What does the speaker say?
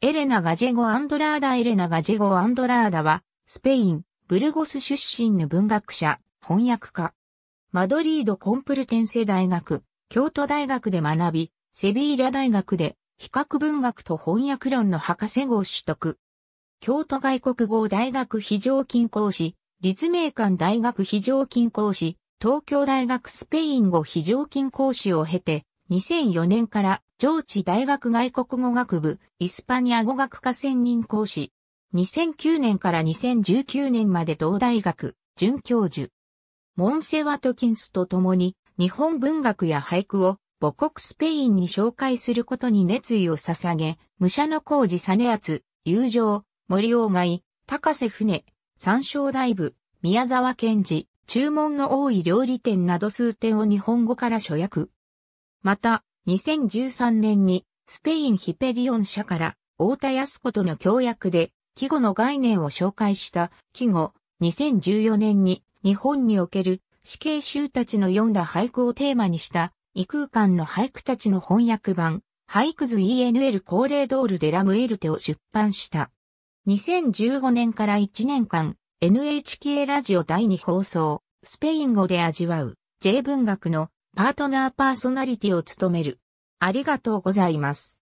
エレナ・ガジェゴ・アンドラーダエレナ・ガジェゴ・アンドラーダは、スペイン、ブルゴス出身の文学者、翻訳家。マドリード・コンプルテンセ大学、京都大学で学び、セビーラ大学で、比較文学と翻訳論の博士号取得。京都外国語大学非常勤講師、立命館大学非常勤講師、東京大学スペイン語非常勤講師を経て、2004年から上智大学外国語学部、イスパニア語学科専任講師。2009年から2019年まで同大学、准教授。モンセワトキンスと共に、日本文学や俳句を母国スペインに紹介することに熱意を捧げ、武者の工事アツ、友情、森鴎外、高瀬船、三椒大部、宮沢賢治、注文の多い料理店など数点を日本語から所約。また、2013年にスペインヒペリオン社から太田康子との協約で季語の概念を紹介した季語2014年に日本における死刑囚たちの読んだ俳句をテーマにした異空間の俳句たちの翻訳版俳句図 ENL 恒例ドールでラムエルテを出版した。2015年から1年間 NHK ラジオ第2放送スペイン語で味わう J 文学のパートナーパーソナリティを務める。ありがとうございます。